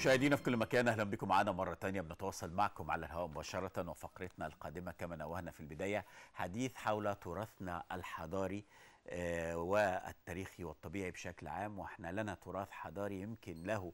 مشاهدينا في كل مكان اهلا بكم معنا مره ثانيه بنتواصل معكم على الهواء مباشره وفقرتنا القادمه كما نوهنا في البدايه حديث حول تراثنا الحضاري آه، والتاريخي والطبيعي بشكل عام واحنا لنا تراث حضاري يمكن له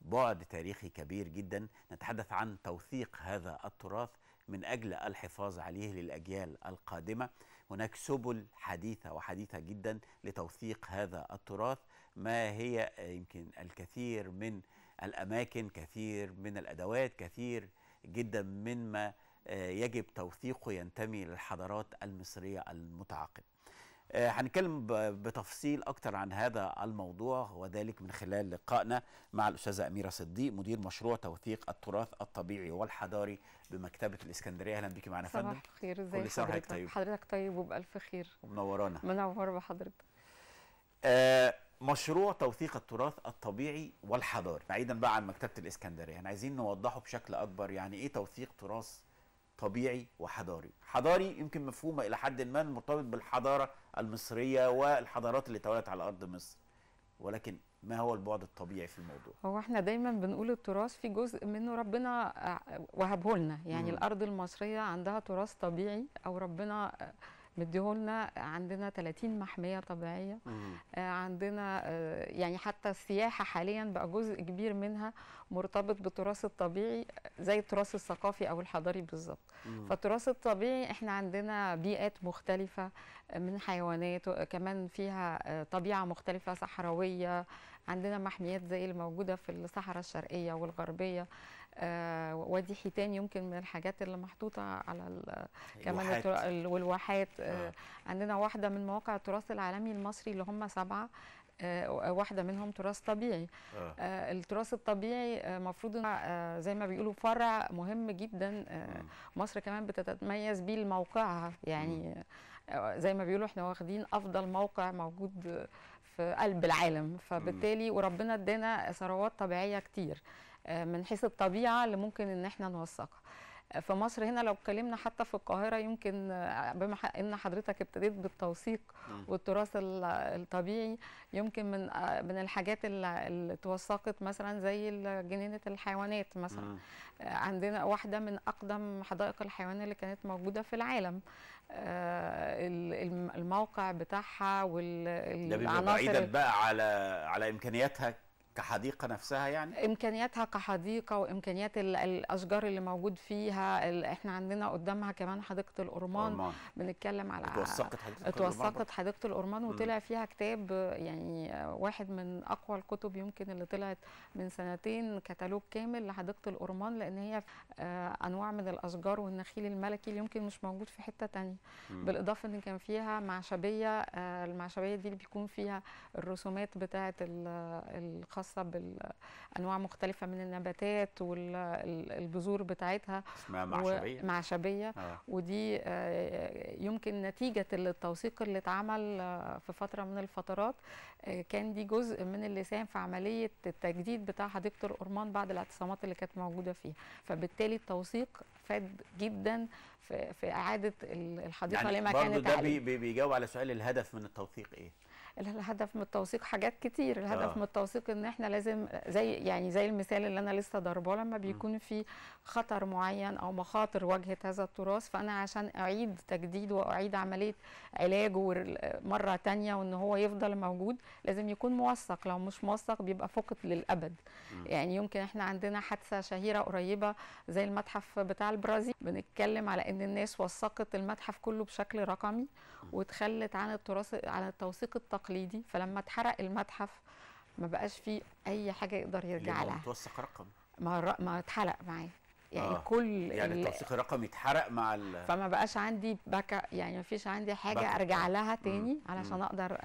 بعد تاريخي كبير جدا نتحدث عن توثيق هذا التراث من اجل الحفاظ عليه للاجيال القادمه هناك سبل حديثه وحديثه جدا لتوثيق هذا التراث ما هي آه، يمكن الكثير من الأماكن كثير من الأدوات كثير جدا مما آه، يجب توثيقه ينتمي للحضارات المصرية المتعاقبة آه، هنتكلم بتفصيل اكتر عن هذا الموضوع وذلك من خلال لقائنا مع الاستاذه اميره صديق مدير مشروع توثيق التراث الطبيعي والحضاري بمكتبه الاسكندريه اهلا بيكي معانا فندم صباح الخير ازيك كل سنه حضرتك طيب حضرتك طيب وبالف خير ومنورانا منور بحضرتك آه مشروع توثيق التراث الطبيعي والحضاري بعيدا بقى عن مكتبه الاسكندريه احنا عايزين نوضحه بشكل اكبر يعني ايه توثيق تراث طبيعي وحضاري حضاري يمكن مفهومه الى حد ما مرتبط بالحضاره المصريه والحضارات اللي توالت على ارض مصر ولكن ما هو البعد الطبيعي في الموضوع هو احنا دايما بنقول التراث في جزء منه ربنا آه، وهبه لنا يعني مم. الارض المصريه عندها تراث طبيعي او ربنا آه، مديهولنا عندنا 30 محميه طبيعيه آه، عندنا آه، يعني حتى السياحه حاليا بقى جزء كبير منها مرتبط بالتراث الطبيعي زي التراث الثقافي او الحضاري بالظبط فالتراث الطبيعي احنا عندنا بيئات مختلفه آه، من حيوانات كمان فيها طبيعه مختلفه صحراويه عندنا محميات زي الموجوده في الصحراء الشرقيه والغربيه آه، وادي حيتان يمكن من الحاجات اللي محطوطه على كمان والواحات آه،, آه. عندنا واحده من مواقع التراث العالمي المصري اللي هم سبعه آه واحده منهم تراث طبيعي آه. آه التراث الطبيعي آه، مفروض آه زي ما بيقولوا فرع مهم جدا آه مصر كمان بتتميز بيه لموقعها يعني آه زي ما بيقولوا احنا واخدين افضل موقع موجود في قلب العالم فبالتالي وربنا ادانا ثروات طبيعيه كتير آه، من حيث الطبيعه اللي ممكن ان احنا نوثقها آه، في مصر هنا لو اتكلمنا حتى في القاهره يمكن آه، بما ان حضرتك ابتديت بالتوثيق والتراث الطبيعي يمكن من من الحاجات اللي توثقت مثلا زي جنينه الحيوانات مثلا عندنا واحده من اقدم حدائق الحيوان اللي كانت موجوده في العالم الموقع بتاعها والعناصر ده بيبقى بعيدا بقى على على امكانياتها كحديقه نفسها يعني امكانياتها كحديقه وامكانيات الاشجار اللي موجود فيها احنا عندنا قدامها كمان حديقه الأرمان بنتكلم على اتوثقت حديقه اتوثقت حديقه الأرمان وطلع فيها كتاب يعني واحد من اقوى الكتب يمكن اللي طلعت من سنتين كتالوج كامل لحديقه الأرمان لان هي آه، انواع من الاشجار والنخيل الملكي اللي يمكن مش موجود في حته تانية بالاضافه ان كان فيها معشبيه آه، المعشبيه دي اللي بيكون فيها الرسومات بتاعه الخاصه خاصه بانواع مختلفه من النباتات والبذور بتاعتها اسمها معشبيه معشبيه آه. ودي آه، يمكن نتيجه التوثيق اللي اتعمل آه، في فتره من الفترات آه، كان دي جزء من اللي ساهم في عمليه التجديد بتاع حديقه الأرمان بعد الاعتصامات اللي كانت موجوده فيها فبالتالي التوثيق فاد جدا في, في اعاده الحديقه يعني لما كانت ده بيجاوب على سؤال الهدف من التوثيق ايه الهدف من التوثيق حاجات كتير الهدف آه. من التوثيق ان احنا لازم زي يعني زي المثال اللي انا لسه ضربه لما بيكون في خطر معين او مخاطر واجهه هذا التراث فانا عشان اعيد تجديد واعيد عمليه علاجه مره تانية وان هو يفضل موجود لازم يكون موثق لو مش موثق بيبقى فقد للابد م. يعني يمكن احنا عندنا حادثه شهيره قريبه زي المتحف بتاع البرازيل بنتكلم على ان الناس وثقت المتحف كله بشكل رقمي وتخلت عن التراث عن التوثيق التقليدي التقليدي فلما اتحرق المتحف ما بقاش فيه اي حاجه يقدر يرجع لها متوثق رقم ما ما اتحرق معايا يعني آه. كل يعني التوثيق الرقمي اتحرق مع ال... فما بقاش عندي باك يعني ما فيش عندي حاجه بكا. ارجع آه. لها تاني مم. علشان مم. اقدر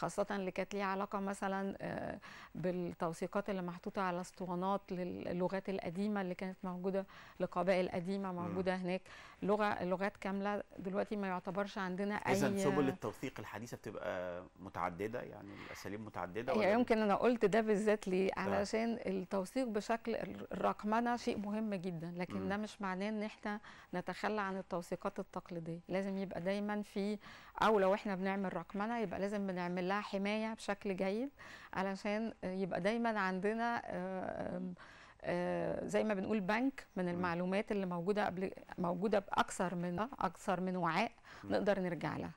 خاصه اللي كانت ليها علاقه مثلا آه، بالتوثيقات اللي محطوطه على اسطوانات للغات القديمه اللي كانت موجوده لقبائل قديمه موجوده هناك لغه لغات كامله دلوقتي ما يعتبرش عندنا اي اذا سبل التوثيق الحديثه بتبقى متعدده يعني الاساليب متعدده ولا يمكن انا قلت ده بالذات ليه علشان التوثيق بشكل الرقمنه شيء مهم جدا لكن ده مش معناه ان احنا نتخلى عن التوثيقات التقليديه لازم يبقى دايما في او لو احنا بنعمل رقمنه يبقى لازم بنعمل لها حمايه بشكل جيد علشان يبقى دايما عندنا آه، آه، زي ما بنقول بنك من المعلومات اللي موجوده قبل موجوده باكثر من اكثر من وعاء نقدر نرجع لها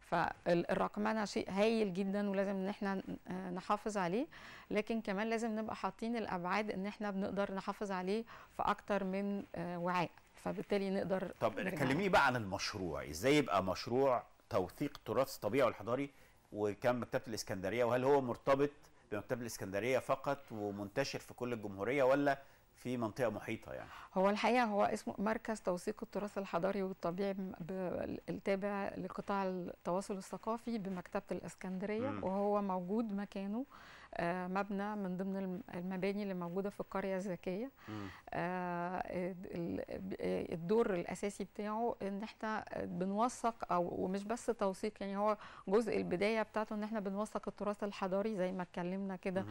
فالرقمنه شيء هايل جدا ولازم ان احنا آه، نحافظ عليه لكن كمان لازم نبقى حاطين الابعاد ان احنا بنقدر نحافظ عليه في اكتر من وعاء فبالتالي نقدر طب كلميني بقى عن المشروع ازاي يبقى مشروع توثيق تراث الطبيعي والحضاري وكان مكتبه الاسكندريه وهل هو مرتبط بمكتبه الاسكندريه فقط ومنتشر في كل الجمهوريه ولا في منطقه محيطه يعني هو الحقيقه هو اسمه مركز توثيق التراث الحضاري والطبيعي التابع لقطاع التواصل الثقافي بمكتبه الاسكندريه م. وهو موجود مكانه آه، مبنى من ضمن المباني اللي موجوده في القريه الذكيه آه، آه، الدور الاساسي بتاعه ان احنا بنوثق او ومش بس توثيق يعني هو جزء البدايه بتاعته ان احنا بنوثق التراث الحضاري زي ما اتكلمنا كده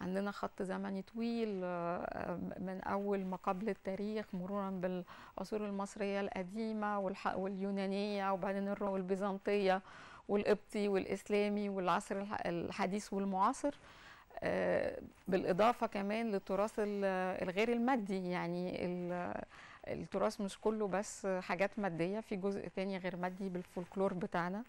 عندنا خط زمني طويل من اول ما قبل التاريخ مرورا بالعصور المصريه القديمه واليونانيه وبعدين الروم البيزنطيه والقبطي والاسلامي والعصر الحديث والمعاصر بالاضافه كمان للتراث الغير المادي يعني التراث مش كله بس حاجات ماديه في جزء تاني غير مادي بالفولكلور بتاعنا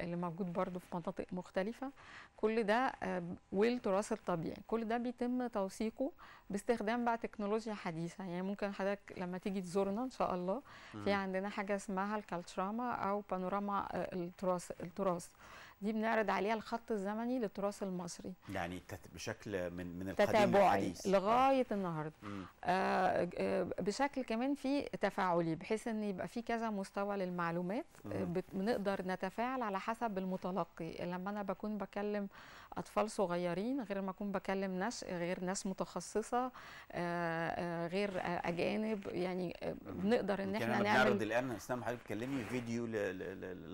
اللي موجود برضو في مناطق مختلفه كل ده آه، والتراث الطبيعي كل ده بيتم توثيقه باستخدام بقى تكنولوجيا حديثه يعني ممكن حضرتك لما تيجي تزورنا ان شاء الله في عندنا حاجه اسمها الكالتراما او بانوراما آه، التراث التراث دي بنعرض عليها الخط الزمني للتراث المصري يعني بشكل من من القديم الحديث آه. لغايه آه. النهارده آه بشكل كمان في تفاعلي بحيث ان يبقى في كذا مستوى للمعلومات آه، بنقدر نتفاعل على حسب المتلقي لما انا بكون بكلم اطفال صغيرين غير ما اكون بكلم ناس غير ناس متخصصه آه, آه، غير اجانب يعني بنقدر ان احنا نعمل الان اسلام حضرتك تكلمي فيديو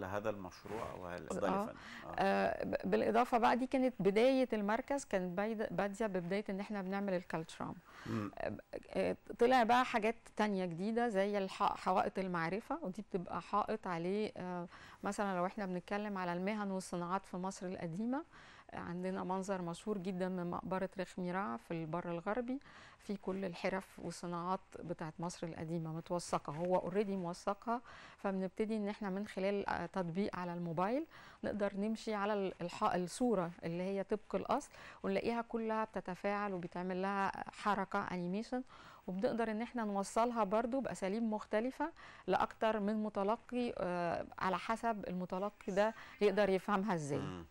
لهذا المشروع او هذا آه. آه, آه، بالاضافه بقى دي كانت بدايه المركز كانت باديه ببدايه ان احنا بنعمل الكالترام آه،, آه طلع بقى حاجات تانية جديده زي حوائط المعرفه ودي بتبقى حائط عليه آه مثلا لو احنا بنتكلم على المهن والصناعات في مصر القديمه عندنا منظر مشهور جدا من مقبرة رخميرة في البر الغربي في كل الحرف والصناعات بتاعة مصر القديمة متوثقة هو اوريدي موثقها فبنبتدي ان احنا من خلال آه، تطبيق على الموبايل نقدر نمشي على الصورة اللي هي طبق الأصل ونلاقيها كلها بتتفاعل وبيتعمل لها حركة انيميشن وبنقدر ان احنا نوصلها برضو بأساليب مختلفة لأكتر من متلقي آه، على حسب المتلقي ده يقدر يفهمها ازاي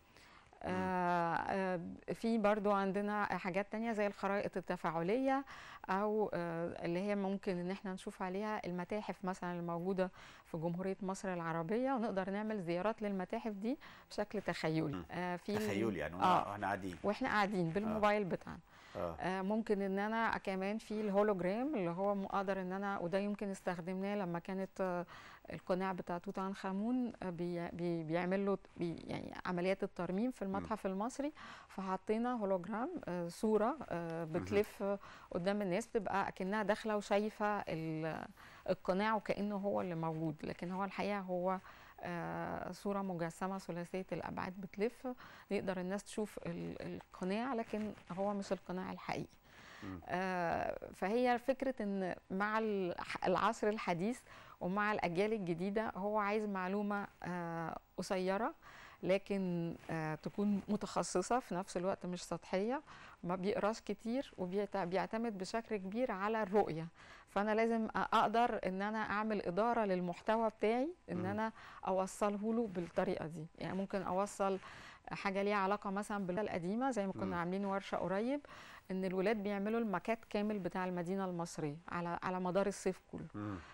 آه، آه، في برضو عندنا حاجات تانية زي الخرائط التفاعلية أو آه، اللي هي ممكن إن احنا نشوف عليها المتاحف مثلا الموجودة في جمهورية مصر العربية ونقدر نعمل زيارات للمتاحف دي بشكل تخيلي في تخيل يعني آه واحنا قاعدين واحنا قاعدين بالموبايل آه. بتاعنا آه. آه ممكن ان انا كمان في الهولوجرام اللي هو اقدر ان انا وده يمكن استخدمناه لما كانت القناع بتاع توت عنخ امون آه، بي بيعمل له بي يعني عمليات الترميم في المتحف م. المصري فحطينا هولوجرام آه، صوره آه، بتلف قدام الناس بتبقى اكنها داخله وشايفه القناع وكانه هو اللي موجود لكن هو الحقيقه هو صوره مجسمه ثلاثيه الابعاد بتلف يقدر الناس تشوف القناع لكن هو مش القناع الحقيقي آه، فهي فكره ان مع العصر الحديث ومع الاجيال الجديده هو عايز معلومه آه، قصيره لكن آه، تكون متخصصه في نفس الوقت مش سطحيه ما بيقراش كتير وبيعتمد بشكل كبير على الرؤيه فانا لازم اقدر ان انا اعمل اداره للمحتوى بتاعي ان انا اوصله له بالطريقه دي يعني ممكن اوصل حاجه ليها علاقه مثلا بالقديمه زي ما كنا عاملين ورشه قريب ان الولاد بيعملوا المكات كامل بتاع المدينه المصريه على على مدار الصيف كله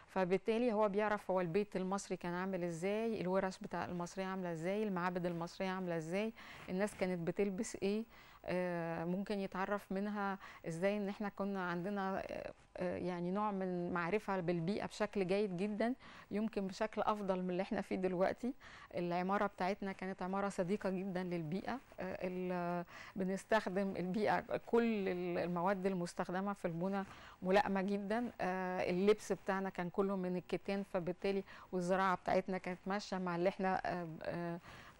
فبالتالي هو بيعرف هو البيت المصري كان عامل ازاي الورش بتاع المصريه عامله ازاي المعابد المصريه عامله ازاي الناس كانت بتلبس ايه آه، ممكن يتعرف منها ازاي ان احنا كنا عندنا آه، آه، يعني نوع من المعرفه بالبيئه بشكل جيد جدا يمكن بشكل افضل من اللي احنا فيه دلوقتي العماره بتاعتنا كانت عماره صديقه جدا للبيئه بنستخدم البيئه كل المواد المستخدمه في البنى ملائمه جدا اللبس بتاعنا كان كله من الكتان فبالتالي والزراعه بتاعتنا كانت ماشيه مع اللي احنا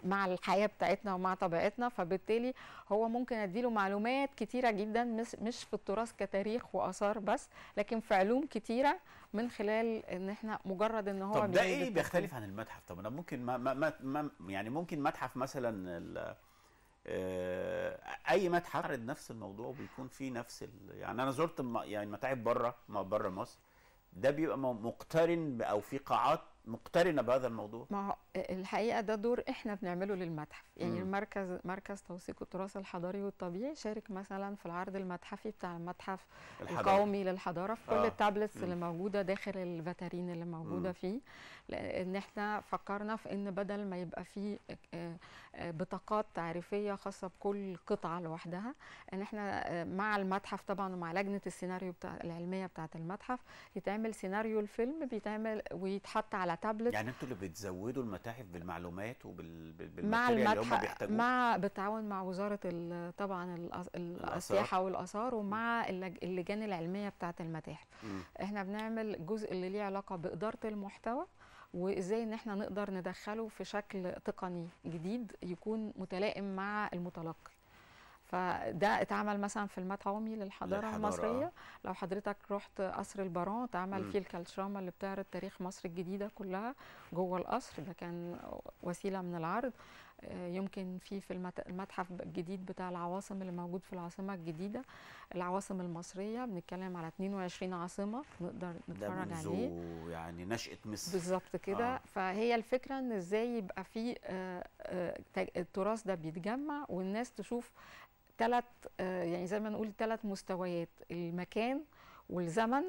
مع الحياه بتاعتنا ومع طبيعتنا فبالتالي هو ممكن اديله معلومات كتيره جدا مش في التراث كتاريخ واثار بس لكن في علوم كتيره من خلال ان احنا مجرد ان هو طب ده ايه بيختلف عن المتحف طب انا ممكن ما ما ما يعني ممكن متحف مثلا آه، اي متحف عرض نفس الموضوع وبيكون فيه نفس يعني انا زرت يعني متاحف بره بره مصر ده بيبقى مقترن او في قاعات مقترنه بهذا الموضوع ما الحقيقه ده دور احنا بنعمله للمتحف يعني مم. المركز مركز توثيق التراث الحضاري والطبيعي شارك مثلا في العرض المتحفي بتاع المتحف الحضاري. القومي للحضاره في كل آه. التابلتس اللي موجوده داخل الفاترين اللي موجوده مم. فيه لان احنا فكرنا في ان بدل ما يبقى فيه آه، آه، بطاقات تعريفيه خاصه بكل قطعه لوحدها ان احنا آه، مع المتحف طبعا ومع لجنه السيناريو بتاع العلميه بتاعه المتحف يتعمل سيناريو الفيلم بيتعمل ويتحط على تابلت يعني انتوا اللي بتزودوا المتاحف بالمعلومات وبال مع المتحف مع بالتعاون مع وزاره طبعا السياحه والاثار ومع اللجان العلميه بتاعه المتاحف م. احنا بنعمل جزء اللي ليه علاقه باداره المحتوى وازاي ان احنا نقدر ندخله في شكل تقني جديد يكون متلائم مع المتلقي فده اتعمل مثلا في المطعومي للحضاره, للحضارة آه. المصريه لو حضرتك رحت قصر البارون اتعمل فيه الكالشراما اللي بتعرض تاريخ مصر الجديده كلها جوه القصر ده كان وسيله من العرض آه، يمكن في في المتحف الجديد بتاع العواصم اللي موجود في العاصمه الجديده العواصم المصريه بنتكلم على 22 عاصمه نقدر نتفرج عليه يعني نشاه مصر بالظبط كده آه. فهي الفكره ان ازاي يبقى في آه، التراث ده بيتجمع والناس تشوف ثلاث آه، يعني زي ما نقول ثلاث مستويات المكان والزمن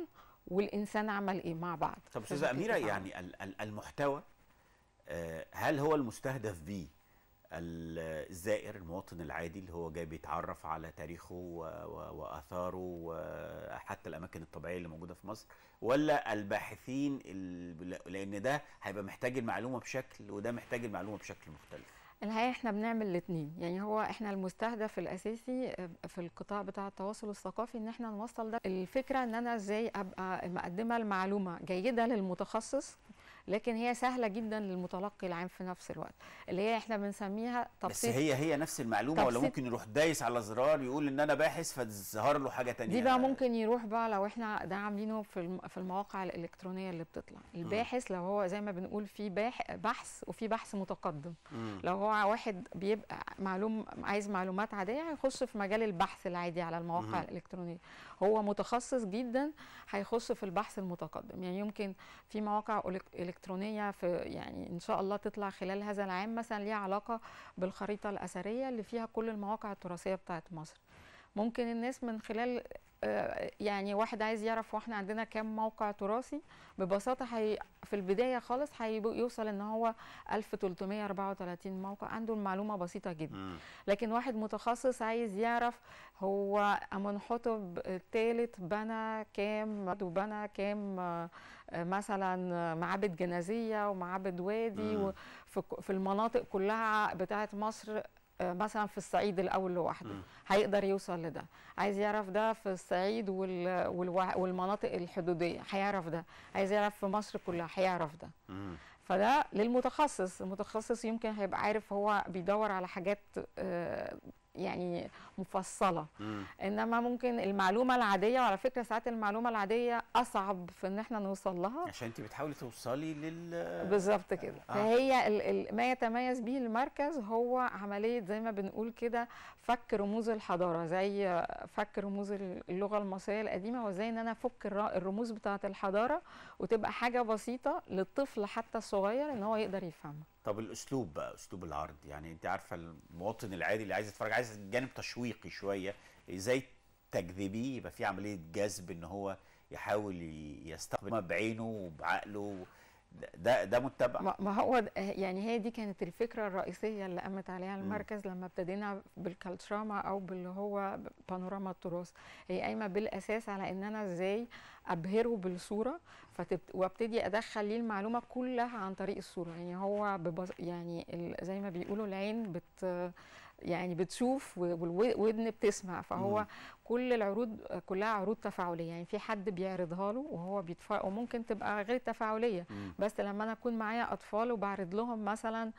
والانسان عمل ايه مع بعض طب استاذه اميره يعني المحتوى آه، هل هو المستهدف به الزائر المواطن العادي اللي هو جاي بيتعرف على تاريخه واثاره وحتى الاماكن الطبيعيه اللي موجوده في مصر ولا الباحثين لان ده هيبقى محتاج المعلومه بشكل وده محتاج المعلومه بشكل مختلف الحقيقه احنا بنعمل الاثنين يعني هو احنا المستهدف الاساسي آه، في القطاع بتاع التواصل الثقافي ان احنا نوصل ده الفكره ان انا ازاي ابقى مقدمه المعلومه جيده للمتخصص لكن هي سهله جدا للمتلقي العام في نفس الوقت اللي هي احنا بنسميها تبسيط بس هي هي نفس المعلومه ولا ممكن يروح دايس على زرار يقول ان انا باحث فتظهر له حاجه ثانيه دي بقى ممكن يروح بقى لو احنا ده عاملينه في في المواقع الالكترونيه اللي بتطلع الباحث لو هو زي ما بنقول في بحث وفي بحث متقدم لو هو واحد بيبقى معلوم عايز معلومات عاديه هيخش في مجال البحث العادي على المواقع الالكترونيه هو متخصص جدا هيخش في البحث المتقدم يعني يمكن في مواقع إلكترونية الالكترونيه في يعني ان شاء الله تطلع خلال هذا العام مثلا ليها علاقه بالخريطه الاثريه اللي فيها كل المواقع التراثيه بتاعه مصر ممكن الناس من خلال آه، يعني واحد عايز يعرف واحنا عندنا كام موقع تراثي ببساطه هي في البدايه خالص هيوصل ان هو 1334 موقع عنده المعلومه بسيطه جدا لكن واحد متخصص عايز يعرف هو حطب الثالث بنى كام وبنى كام آه، مثلا معابد جنازيه ومعابد وادي في المناطق كلها بتاعه مصر آه، مثلا في الصعيد الاول لوحده هيقدر يوصل لده عايز يعرف ده في الصعيد وال... والو... والمناطق الحدوديه هيعرف ده عايز يعرف في مصر كلها هيعرف ده فده للمتخصص المتخصص يمكن هيبقى عارف هو بيدور على حاجات آه، يعني مفصله مم. انما ممكن المعلومه العاديه وعلى فكره ساعات المعلومه العاديه اصعب في ان احنا نوصل لها عشان انت بتحاولي توصلي لل بالظبط كده آه. فهي ال ال ما يتميز به المركز هو عمليه زي ما بنقول كده فك رموز الحضاره زي فك رموز اللغه المصريه القديمه وازاي ان انا افك الرموز بتاعه الحضاره وتبقى حاجه بسيطه للطفل حتى الصغير ان هو يقدر يفهمها طب الاسلوب بقى اسلوب العرض يعني انت عارفه المواطن العادي اللي عايز يتفرج عايز جانب تشويقي شويه ازاي تجذبيه يبقى في عمليه جذب ان هو يحاول يستقبل بعينه وبعقله ده ده متبع ما هو يعني هي دي كانت الفكره الرئيسيه اللي قامت عليها المركز م. لما ابتدينا بالكالتراما او باللي هو بانوراما التراث هي قايمه بالاساس على ان انا ازاي ابهره بالصوره فتبت... وابتدي ادخل ليه المعلومه كلها عن طريق الصوره يعني هو ببص... يعني ال... زي ما بيقولوا العين بت يعني بتشوف والودن بتسمع فهو م. كل العروض كلها عروض تفاعليه يعني في حد بيعرضها له وهو بيدفع وممكن تبقى غير تفاعليه بس لما انا اكون معايا اطفال وبعرض لهم مثلا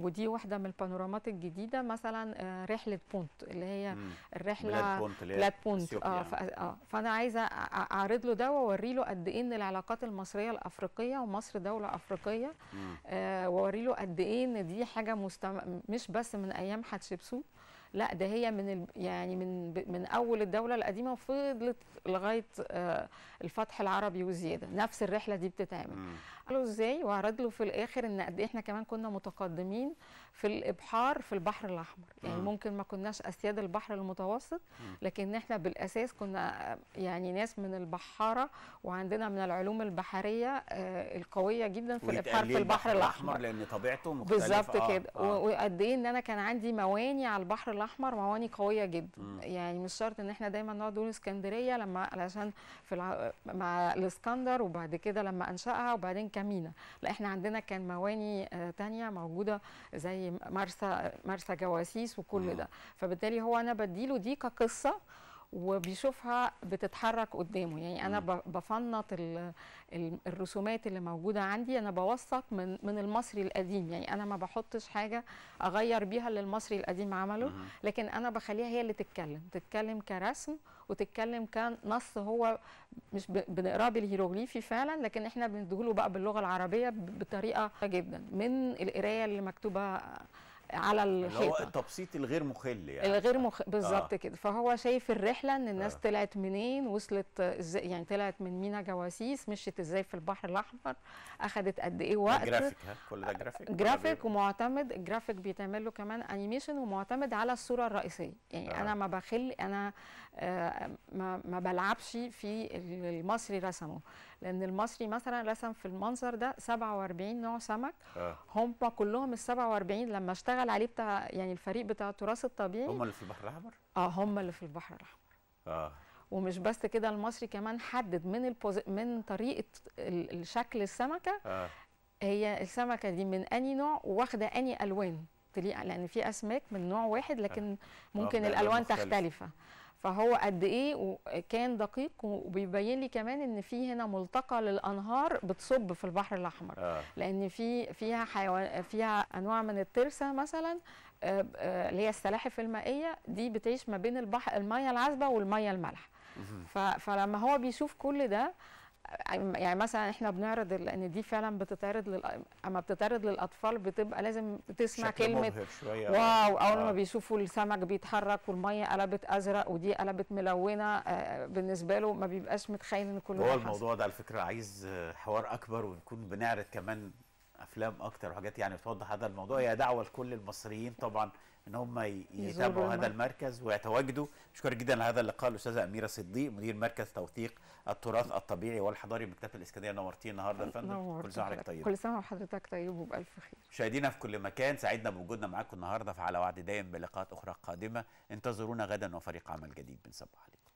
ودي واحده من البانورامات الجديده مثلا آه، رحله بونت اللي هي الرحله بونت بلاد بونت آه،, يعني. اه فانا عايزه اعرض له ده واوري له قد ايه ان العلاقات المصريه الافريقيه ومصر دوله افريقيه آه واوري له قد ايه ان دي حاجه مستم... مش بس من ايام حتشبسوت لا ده هي من ال... يعني من ب... من اول الدوله القديمه وفضلت لغايه آه الفتح العربي وزياده نفس الرحله دي بتتعمل قالوا ازاي وعرض له في الاخر ان قد إيه احنا كمان كنا متقدمين في الابحار في البحر الاحمر يعني مم. ممكن ما كناش اسياد البحر المتوسط لكن احنا بالاساس كنا يعني ناس من البحاره وعندنا من العلوم البحريه آه، القويه جدا في الابحار في البحر الاحمر لان طبيعته مختلفه بالظبط آه. كده آه. وقد ايه ان انا كان عندي مواني على البحر الاحمر مواني قويه جدا مم. يعني مش شرط ان احنا دايما نقعد نقول اسكندريه لما علشان في الع... مع الاسكندر وبعد كده لما انشاها وبعدين كمينة لا احنا عندنا كان مواني آه موجوده زي زي مرسى مرسى جواسيس وكل ده فبالتالي هو انا بديله دي كقصه وبيشوفها بتتحرك قدامه يعني انا بفنط الرسومات اللي موجوده عندي انا بوثق من من المصري القديم يعني انا ما بحطش حاجه اغير بيها اللي المصري القديم عمله لكن انا بخليها هي اللي تتكلم تتكلم كرسم وتتكلم كنص هو مش بنقراه بالهيروغليفي فعلا لكن احنا بنديله بقى باللغه العربيه بطريقه جدا من القرايه اللي مكتوبه على الحيطه هو التبسيط الغير مخل يعني الغير مخ... آه. بالظبط آه. كده فهو شايف الرحله ان الناس آه. طلعت منين وصلت ازاي يعني طلعت من مينا جواسيس مشيت ازاي في البحر الاحمر اخذت قد ايه وقت جرافيك ها كل ده جرافيك جرافيك ومعتمد الجرافيك بيتعمل له كمان انيميشن ومعتمد على الصوره الرئيسيه يعني آه. انا ما بخل انا آه ما, ما بلعبش في المصري رسمه لان المصري مثلا رسم في المنظر ده 47 نوع سمك آه. هم كلهم ال 47 لما اشتغل عليه بتاع يعني الفريق بتاع التراث الطبيعي هم اللي في البحر الاحمر اه هم اللي في البحر الاحمر اه ومش بس كده المصري كمان حدد من البوز... من طريقه شكل السمكه آه. هي السمكه دي من اني نوع واخده اني الوان تليق لان في اسماك من نوع واحد لكن آه. ممكن آه، الالوان مختلفة. تختلف فهو قد ايه كان دقيق وبيبين لي كمان ان في هنا ملتقى للانهار بتصب في البحر الاحمر آه. لان في فيها حيوان فيها انواع من الترسه مثلا آه، آه، اللي هي السلاحف المائيه دي بتعيش ما بين البحر الميه العذبه والميه المالحه فلما هو بيشوف كل ده يعني مثلا احنا بنعرض لان دي فعلا بتتعرض لل... اما بتتعرض للاطفال بتبقى لازم تسمع كلمه واو اول آه. ما بيشوفوا السمك بيتحرك والميه قلبت ازرق ودي قلبت ملونه بالنسبه له ما بيبقاش متخيل ان كل هو الموضوع ده على فكره عايز حوار اكبر ونكون بنعرض كمان افلام اكتر وحاجات يعني بتوضح هذا الموضوع هي دعوه لكل المصريين طبعا ان هم يتابعوا هذا المركز ويتواجدوا شكرا جدا لهذا اللقاء الاستاذه اميره صديق مدير مركز توثيق التراث الطبيعي والحضاري بمكتبه الاسكندريه نورتينا النهارده يا فندم كل سنه وحضرتك طيب كل سنه وحضرتك طيب وبالف خير مشاهدينا في كل مكان سعدنا بوجودنا معاكم النهارده فعلى وعد دائم بلقاءات اخرى قادمه انتظرونا غدا وفريق عمل جديد بنصبح عليكم